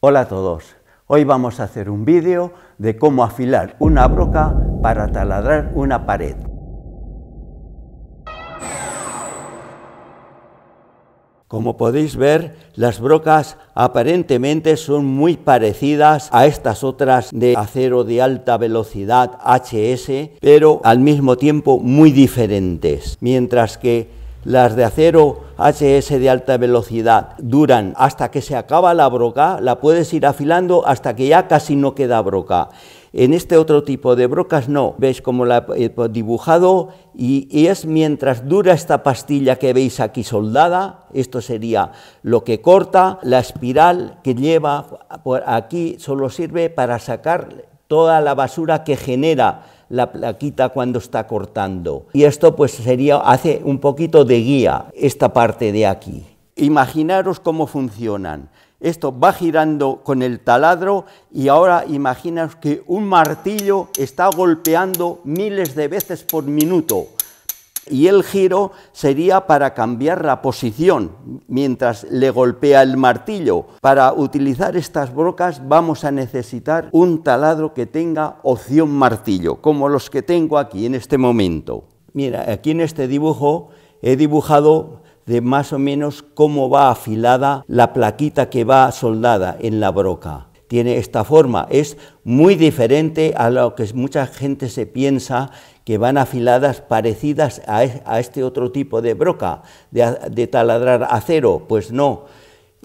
Hola a todos, hoy vamos a hacer un vídeo de cómo afilar una broca para taladrar una pared. Como podéis ver, las brocas aparentemente son muy parecidas a estas otras de acero de alta velocidad HS, pero al mismo tiempo muy diferentes, mientras que las de acero HS de alta velocidad duran hasta que se acaba la broca, la puedes ir afilando hasta que ya casi no queda broca. En este otro tipo de brocas no, veis como la he dibujado y, es mientras dura esta pastilla que veis aquí soldada, esto sería lo que corta, la espiral que lleva por aquí solo sirve para sacar toda la basura que genera la plaquita cuando está cortando. Y esto pues sería, hace un poquito de guía esta parte de aquí. Imaginaros cómo funcionan. Esto va girando con el taladro y ahora imaginaos que un martillo está golpeando miles de veces por minuto y el giro sería para cambiar la posición mientras le golpea el martillo. Para utilizar estas brocas vamos a necesitar un taladro que tenga opción martillo, como los que tengo aquí en este momento. Mira, aquí en este dibujo he dibujado de más o menos cómo va afilada la plaquita que va soldada en la broca tiene esta forma. Es muy diferente a lo que mucha gente se piensa que van afiladas parecidas a, este otro tipo de broca, de, de taladrar acero. Pues no,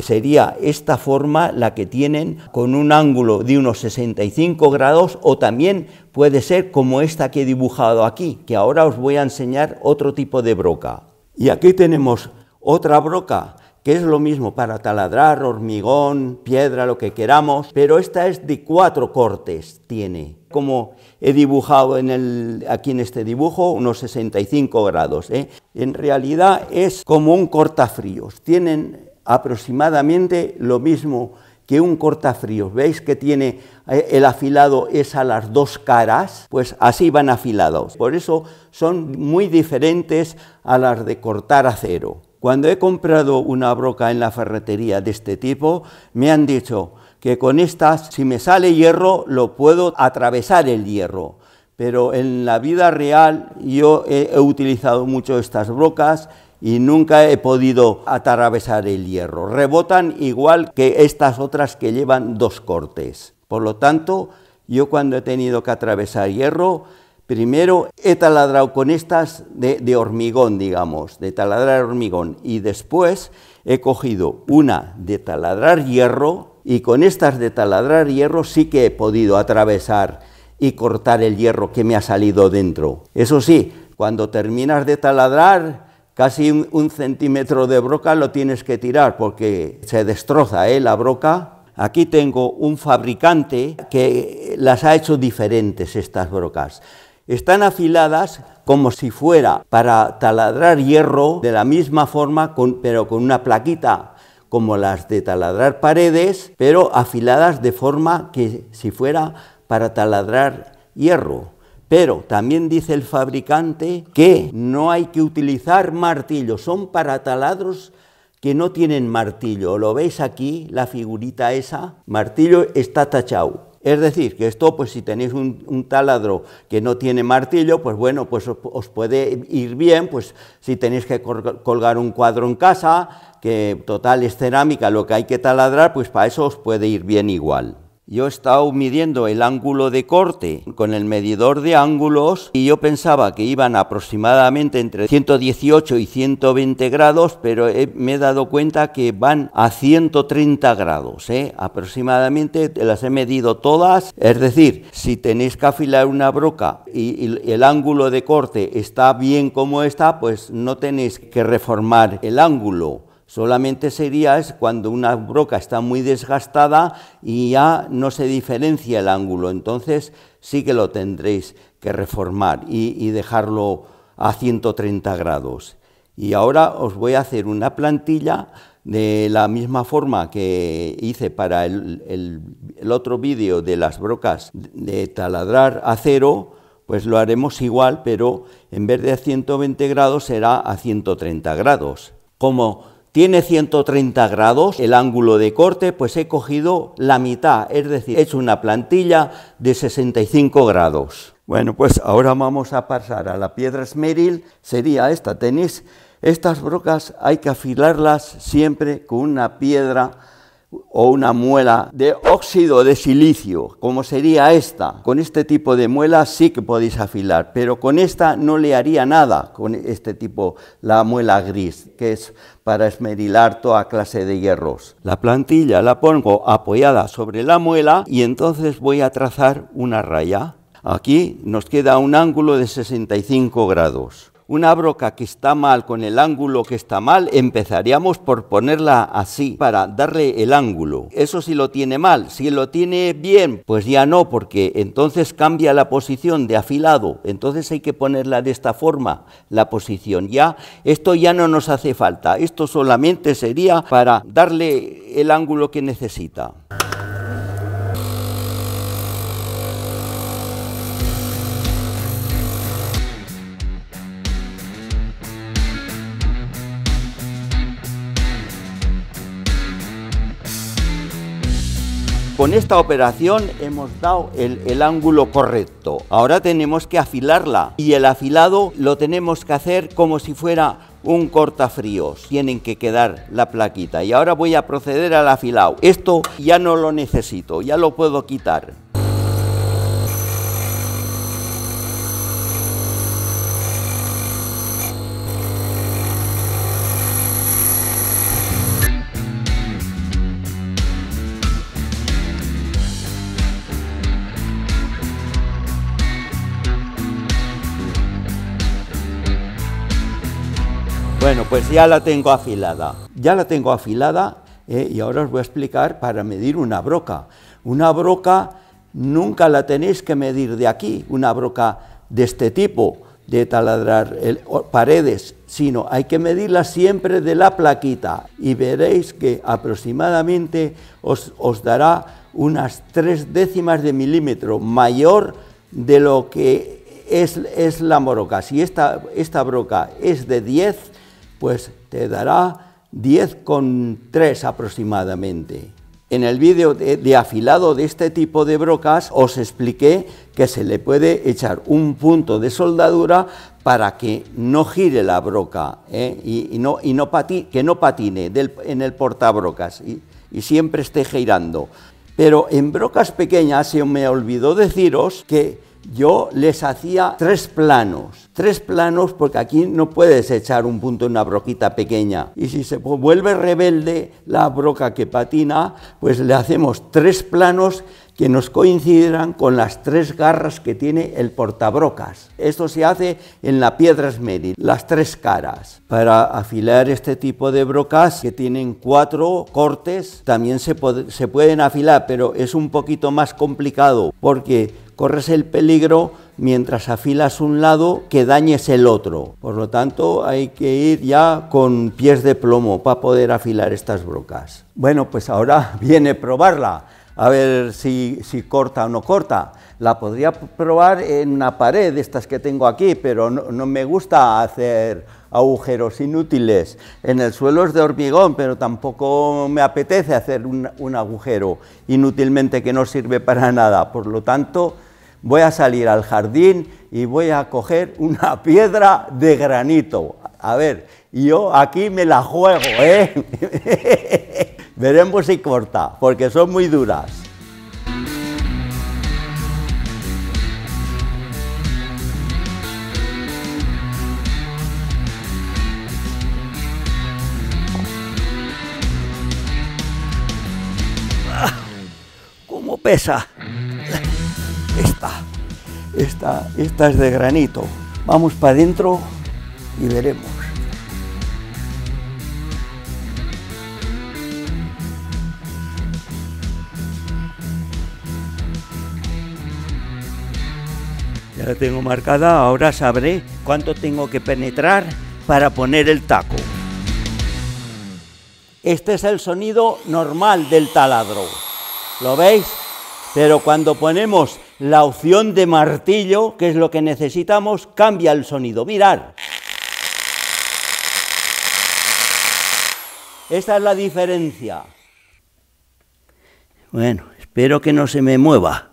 sería esta forma la que tienen con un ángulo de unos 65 grados o también puede ser como esta que he dibujado aquí, que ahora os voy a enseñar otro tipo de broca. Y aquí tenemos otra broca que es lo mismo para taladrar, hormigón, piedra, lo que queramos, pero esta es de cuatro cortes, tiene, como he dibujado en el, aquí en este dibujo, unos 65 grados. ¿eh? En realidad es como un cortafríos, tienen aproximadamente lo mismo que un cortafríos. ¿Veis que tiene eh, el afilado es a las dos caras? Pues así van afilados. Por eso son muy diferentes a las de cortar acero. Cuando he comprado una broca en la ferretería de este tipo, me han dicho que con estas, si me sale hierro, lo puedo atravesar el hierro. Pero en la vida real yo he, utilizado mucho estas brocas y nunca he podido atravesar el hierro. Rebotan igual que estas otras que llevan dos cortes. Por lo tanto, yo cuando he tenido que atravesar hierro, Primero he taladrado con estas de, hormigón, digamos, de taladrar hormigón. Y después he cogido una de taladrar hierro y con estas de taladrar hierro sí que he podido atravesar y cortar el hierro que me ha salido dentro. Eso sí, cuando terminas de taladrar, casi un, centímetro de broca lo tienes que tirar porque se destroza ¿eh? la broca. Aquí tengo un fabricante que las ha hecho diferentes estas brocas. Están afiladas como si fuera para taladrar hierro de la misma forma, pero con una plaquita, como las de taladrar paredes, pero afiladas de forma que si fuera para taladrar hierro. Pero también dice el fabricante que no hay que utilizar martillo. son para taladros que no tienen martillo. ¿Lo veis aquí, la figurita esa? Martillo está tachado. Es decir, que esto, pues si tenéis un, taladro que no tiene martillo, pues bueno, pues os, os puede ir bien, pues si tenéis que colgar un cuadro en casa, que total es cerámica, lo que hay que taladrar, pues para eso os puede ir bien igual. Yo he estado midiendo el ángulo de corte con el medidor de ángulos y yo pensaba que iban aproximadamente entre 118 y 120 grados, pero eh, me he dado cuenta que van a 130 grados. Eh, aproximadamente las he medido todas. Es decir, si tenéis que afilar una broca y el ángulo de corte está bien como está, pues no tenéis que reformar el ángulo Solamente sería cuando una broca está muy desgastada y ya no se diferencia el ángulo. Entonces sí que lo tendréis que reformar y, dejarlo a 130 grados. Y ahora os voy a hacer una plantilla de la misma forma que hice para el, otro vídeo de las brocas de taladrar acero, pues lo haremos igual, pero en vez de a 120 grados será a 130 grados. Como tiene 130 grados el ángulo de corte, pues he cogido la mitad, es decir, he hecho una plantilla de 65 grados. Bueno, pues ahora vamos a pasar a la piedra esmeril, sería esta, tenéis estas brocas, hay que afilarlas siempre con una piedra o una muela de óxido de silicio, como sería esta. Con este tipo de muela sí que podéis afilar, pero con esta no le haría nada, con este tipo, la muela gris, que es para esmerilar toda clase de hierros. La plantilla la pongo apoyada sobre la muela y entonces voy a trazar una raya. Aquí nos queda un ángulo de 65 grados una broca que está mal con el ángulo que está mal, empezaríamos por ponerla así para darle el ángulo. Eso si lo tiene mal, si lo tiene bien, pues ya no, porque entonces cambia la posición de afilado, entonces hay que ponerla de esta forma, la posición. Ya esto ya no nos hace falta, esto solamente sería para darle el ángulo que necesita. con esta operación hemos dado el, ángulo correcto. Ahora tenemos que afilarla y el afilado lo tenemos que hacer como si fuera un cortafríos. Tienen que quedar la plaquita y ahora voy a proceder al afilado. Esto ya no lo necesito, ya lo puedo quitar. Bueno, pues ya la tengo afilada. Ya la tengo afilada eh, y ahora os voy a explicar para medir una broca. Una broca nunca la tenéis que medir de aquí, una broca de este tipo, de taladrar paredes, sino hay que medirla siempre de la plaquita y veréis que aproximadamente os, os dará unas tres décimas de milímetro mayor de lo que es, la broca. Si esta, esta broca es de 10, pues te dará 10,3 aproximadamente. En el vídeo de, afilado de este tipo de brocas os expliqué que se le puede echar un punto de soldadura para que no gire la broca ¿eh? y, no, y no que no patine en el portabrocas y, y siempre esté girando. Pero en brocas pequeñas se me olvidó deciros que yo les hacía tres planos, tres planos porque aquí no puedes echar un punto en una broquita pequeña. Y si se vuelve rebelde la broca que patina, pues le hacemos tres planos que nos coincidan con las tres garras que tiene el portabrocas. Esto se hace en la piedra esmeril, las tres caras. Para afilar este tipo de brocas que tienen cuatro cortes, también se, se pueden afilar, pero es un poquito más complicado porque corres el peligro mientras afilas un lado que dañes el otro. Por lo tanto, hay que ir ya con pies de plomo para poder afilar estas brocas. Bueno, pues ahora viene probarla, a ver si, corta o no corta. La podría probar en una pared de estas que tengo aquí, pero no, me gusta hacer agujeros inútiles. En el suelo es de hormigón, pero tampoco me apetece hacer un, un agujero inútilmente que no sirve para nada. Por lo tanto, voy a salir al jardín y voy a coger una piedra de granito. A ver, yo aquí me la juego, ¿eh? Veremos si corta, porque son muy duras. ¿Cómo pesa? Esta, esta, esta es de granito. Vamos para adentro y veremos. Ya la tengo marcada, ahora sabré cuánto tengo que penetrar para poner el taco. Este es el sonido normal del taladro. ¿Lo veis? Pero cuando ponemos la opción de martillo, que es lo que necesitamos, cambia el sonido. Mirar. Esta es la diferencia. Bueno, espero que no se me mueva.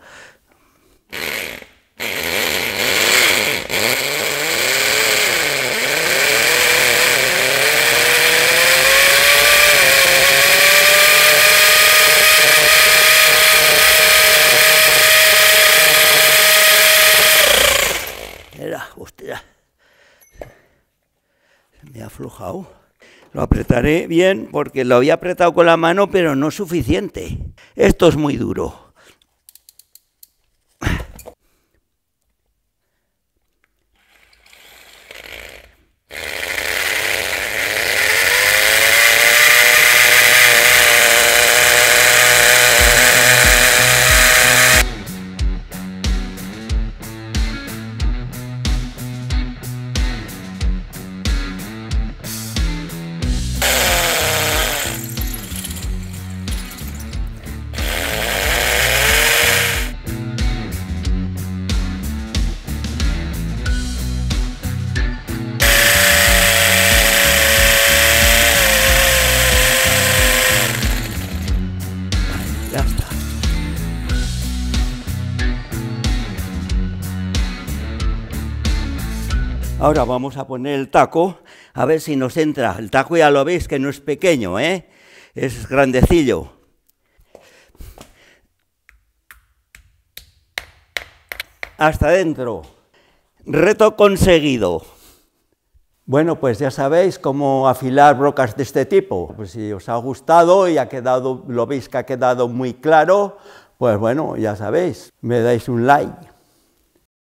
Me ha aflojado. Lo apretaré bien porque lo había apretado con la mano, pero no suficiente. Esto es muy duro. Ahora vamos a poner el taco, a ver si nos entra. El taco ya lo veis que no es pequeño, ¿eh? es grandecillo. Hasta adentro. Reto conseguido. Bueno, pues ya sabéis cómo afilar brocas de este tipo. Pues si os ha gustado y ha quedado, lo veis que ha quedado muy claro, pues bueno, ya sabéis, me dais un like.